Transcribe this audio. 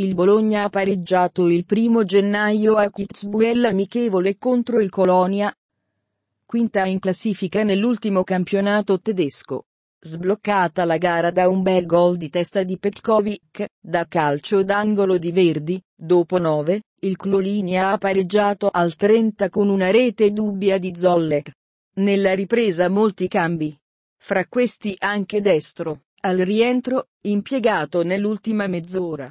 Il Bologna ha pareggiato il primo gennaio a Kitzbühel amichevole contro il Colonia. Quinta in classifica nell'ultimo campionato tedesco. Sbloccata la gara da un bel gol di testa di Petkovic, da calcio d'angolo di Verdi, dopo 9, il Clolinia ha pareggiato al 30 con una rete dubbia di Zoller. Nella ripresa molti cambi. Fra questi anche destro, al rientro, impiegato nell'ultima mezz'ora.